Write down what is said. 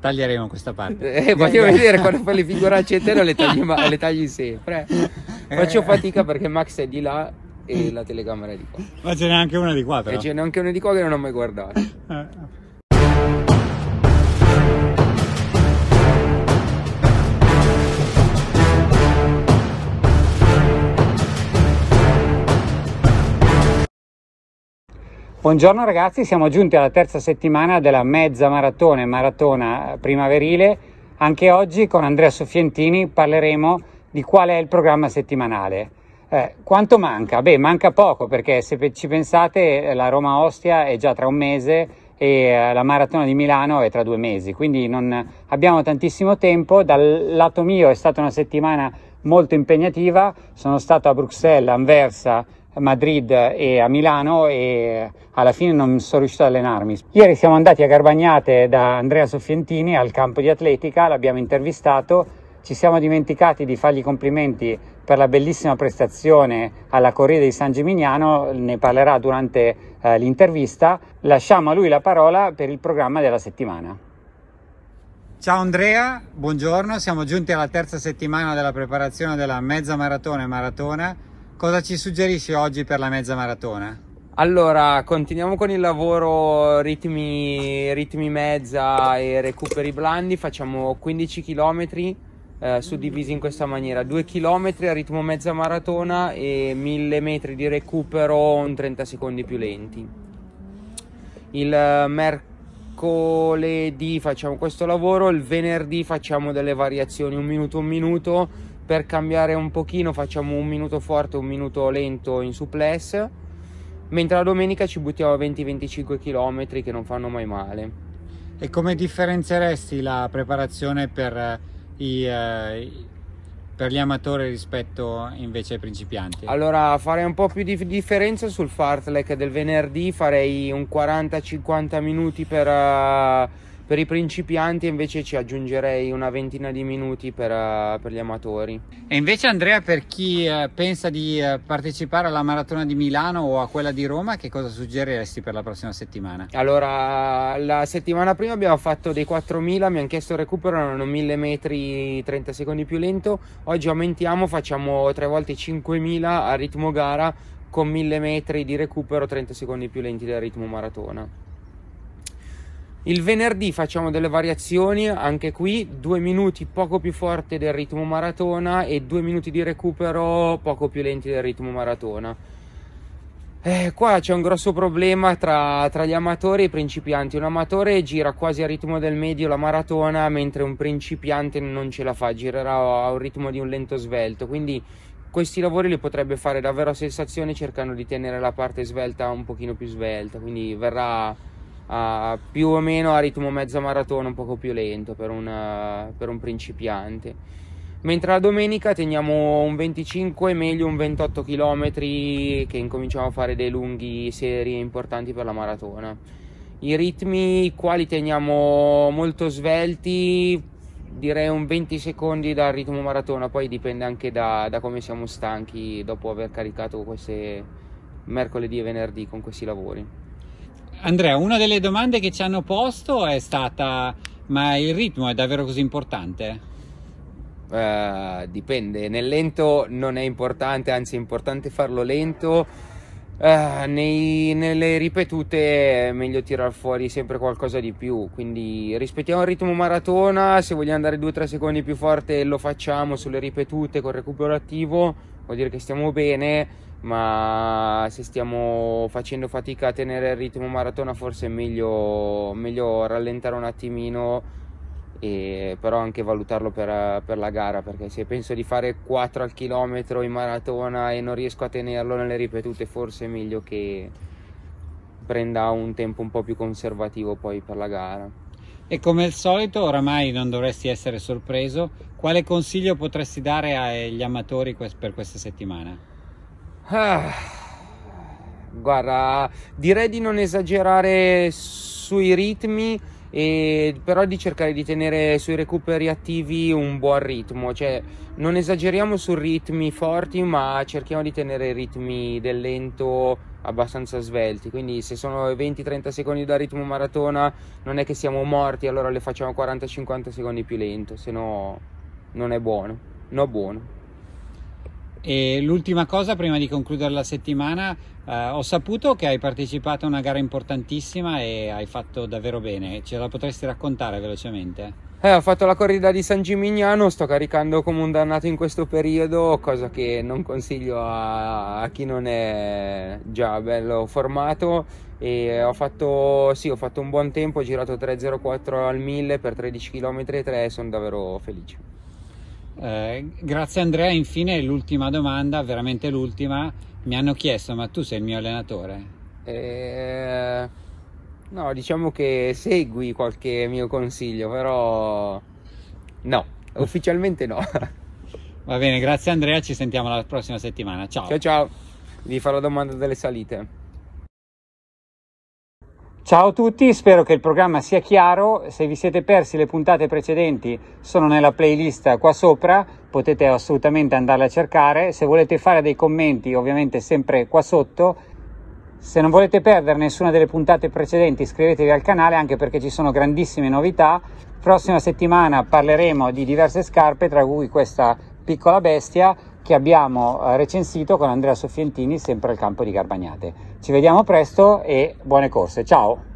Taglieremo questa parte. Eh, voglio vedere quando fai le figuracce e te non le tagli, ma, le tagli sempre. Faccio eh. fatica perché Max è di là e la telecamera è di qua. Ma ce n'è anche una di qua eh, però. E ce n'è anche una di qua che non ho mai guardato. Eh, Buongiorno ragazzi, siamo giunti alla terza settimana della mezza maratona e maratona primaverile. Anche oggi con Andrea Soffientini parleremo di qual è il programma settimanale. Eh, quanto manca? Beh, manca poco perché se ci pensate eh, la Roma-Ostia è già tra un mese e eh, la maratona di Milano è tra due mesi, quindi non abbiamo tantissimo tempo. Dal lato mio è stata una settimana molto impegnativa, sono stato a Bruxelles, Anversa, Madrid e a Milano e alla fine non sono riuscito ad allenarmi. Ieri siamo andati a Garbagnate da Andrea Soffientini al campo di atletica, l'abbiamo intervistato, ci siamo dimenticati di fargli complimenti per la bellissima prestazione alla Corriere di San Gimignano, ne parlerà durante eh, l'intervista. Lasciamo a lui la parola per il programma della settimana. Ciao Andrea, buongiorno, siamo giunti alla terza settimana della preparazione della mezza maratona e maratona Cosa ci suggerisci oggi per la mezza maratona? Allora, continuiamo con il lavoro ritmi, ritmi mezza e recuperi blandi, facciamo 15 km eh, suddivisi in questa maniera, 2 km a ritmo mezza maratona e 1000 metri di recupero un 30 secondi più lenti. Il eh, mercoledì facciamo questo lavoro, il venerdì facciamo delle variazioni, un minuto, un minuto per cambiare un pochino facciamo un minuto forte, un minuto lento in supless mentre la domenica ci buttiamo 20-25 km che non fanno mai male. E come differenzieresti la preparazione per, eh, eh, i, per gli amatori rispetto invece ai principianti? Allora farei un po' più di differenza sul fartlek del venerdì, farei un 40-50 minuti per... Uh, per i principianti invece ci aggiungerei una ventina di minuti per, uh, per gli amatori. E invece Andrea, per chi uh, pensa di uh, partecipare alla maratona di Milano o a quella di Roma, che cosa suggeriresti per la prossima settimana? Allora, la settimana prima abbiamo fatto dei 4.000, mi hanno chiesto il recupero, erano 1.000 metri 30 secondi più lento. Oggi aumentiamo, facciamo 3 volte 5.000 a ritmo gara con 1000 metri di recupero 30 secondi più lenti del ritmo maratona. Il venerdì facciamo delle variazioni, anche qui due minuti poco più forte del ritmo maratona e due minuti di recupero poco più lenti del ritmo maratona. Eh, qua c'è un grosso problema tra, tra gli amatori e i principianti. Un amatore gira quasi al ritmo del medio la maratona, mentre un principiante non ce la fa, girerà a un ritmo di un lento svelto. Quindi questi lavori li potrebbe fare davvero a sensazione cercando di tenere la parte svelta un pochino più svelta. Quindi verrà a, più o meno a ritmo mezza maratona, un poco più lento per, una, eh, per un principiante. Mentre la domenica teniamo un 25, meglio un 28 km che incominciamo a fare dei lunghi serie importanti per la maratona. I ritmi quali teniamo molto svelti, direi un 20 secondi dal ritmo maratona, poi dipende anche da, da come siamo stanchi dopo aver caricato queste mercoledì e venerdì con questi lavori. Andrea, una delle domande che ci hanno posto è stata ma il ritmo è davvero così importante? Uh, dipende, nel lento non è importante, anzi è importante farlo lento. Uh, nei, nelle ripetute è meglio tirar fuori sempre qualcosa di più, quindi rispettiamo il ritmo maratona, se vogliamo andare 2-3 secondi più forte lo facciamo sulle ripetute con recupero attivo, vuol dire che stiamo bene, ma se stiamo facendo fatica a tenere il ritmo maratona forse è meglio, meglio rallentare un attimino e però anche valutarlo per, per, la gara perché se penso di fare 4 al chilometro in maratona e non riesco a tenerlo nelle ripetute forse è meglio che prenda un tempo un po' più conservativo poi per la gara. E come al solito, oramai non dovresti essere sorpreso, quale consiglio potresti dare agli amatori per questa settimana? Ah, guarda, direi di non esagerare sui ritmi, e però di cercare di tenere sui recuperi attivi un buon ritmo, cioè non esageriamo su ritmi forti ma cerchiamo di tenere i ritmi del lento abbastanza svelti, quindi se sono 20-30 secondi da ritmo maratona non è che siamo morti, allora le facciamo 40-50 secondi più lento, se no non è buono, no buono. E l'ultima cosa, prima di concludere la settimana, eh, ho saputo che hai partecipato a una gara importantissima e hai fatto davvero bene. Ce la potresti raccontare velocemente? Eh, ho fatto la corrida di San Gimignano, sto caricando come un dannato in questo periodo, cosa che non consiglio a, a chi non è già bello formato. E ho fatto, sì, ho fatto un buon tempo, ho girato 3.04 al 1000 per 13 km e 3, sono davvero felice. Eh, grazie Andrea, infine l'ultima domanda, veramente l'ultima, mi hanno chiesto ma tu sei il mio allenatore? Eh, no, diciamo che segui qualche mio consiglio, però no, ufficialmente no. Va bene, grazie Andrea, ci sentiamo la prossima settimana, ciao. Ciao ciao, vi farò domanda delle salite. Ciao a tutti, spero che il programma sia chiaro. Se vi siete persi le puntate precedenti sono nella playlist qua sopra, potete assolutamente andarle a cercare. Se volete fare dei commenti, ovviamente sempre qua sotto. Se non volete perdere nessuna delle puntate precedenti, iscrivetevi al canale anche perché ci sono grandissime novità. Prossima settimana parleremo di diverse scarpe, tra cui questa piccola bestia che abbiamo eh, recensito con Andrea Soffientini sempre al campo di Garbagnate. Ci vediamo presto e buone corse, ciao!